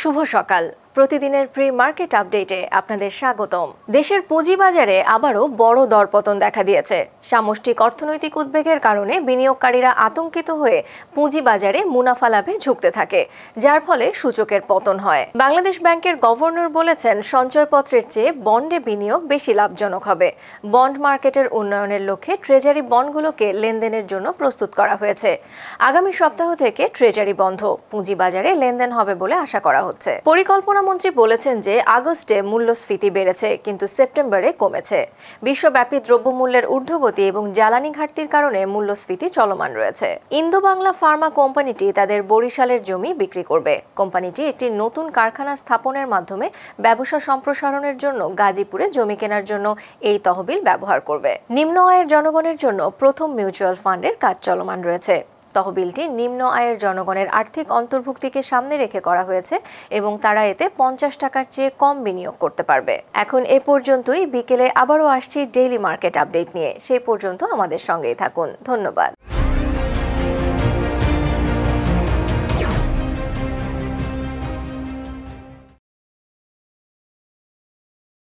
শুভ সকাল প্রতিদিনের pre market আপডেটে আপনাদের স্বাগতম দেশের পুঁজিবাজারে আবারও বড় দরপতন দেখা দিয়েছে সামষ্টিক অর্থনৈতিক উদ্বেগের কারণে বিনিয়োগকারীরা আতঙ্কিত হয়ে পুঁজিবাজারে মুনাফা লাভে ঝুঁকতে থাকে যার ফলে সূচকের পতন হয় বাংলাদেশ ব্যাংকের গভর্নর বলেছেন সঞ্চয়পত্রের চেয়ে বন্ডে বিনিয়োগ বেশি লাভজনক হবে বন্ড মার্কেটের উন্নয়নের লক্ষ্যে ট্রেজারি বন্ডগুলোকে লেনদেনের জন্য প্রস্তুত করা হয়েছে আগামী সপ্তাহ থেকে ট্রেজারি বন্ধ পুঁজিবাজারে লেনদেন হবে বলে আশা করা হচ্ছে পরিকল্পনা মন্ত্রী বলেছেন যে আগস্টে মূল্যস্ফীতি বেড়েছে কিন্তু সেপ্টেম্বরে কমেছে বিশ্বব্যাপী দ্রব্যমূল্যের ঊর্ধ্বগতি এবং জ্বালানি ঘাটতির কারণে মূল্যস্ফীতি চলমান রয়েছে ইন্দো বাংলা ফার্মা কোম্পানিটি তাদের বরিশালের জমি বিক্রি করবে কোম্পানিটি একটি নতুন কারখানা স্থাপনের মাধ্যমে ব্যবসা সম্প্রসারণের জন্য গাজীপুরে জমি কেনার জন্য এই তহবিল ব্যবহার করবে নিম্ন আয়ের জনগণের জন্য প্রথম মিউচুয়াল ফান্ডের কাজ চলমান রয়েছে তহবিলটি নিম্ন আয়ের জনগণের আর্থিক অন্তর্ভুক্তিকে সামনে রেখে করা হয়েছে এবং তারা এতে পঞ্চাশ টাকার চেয়ে কম বিনিয়োগ করতে পারবে এখন এ পর্যন্তই বিকেলে আবারও আসছি ডেইলি মার্কেট আপডেট নিয়ে সেই পর্যন্ত আমাদের সঙ্গেই থাকুন ধন্যবাদ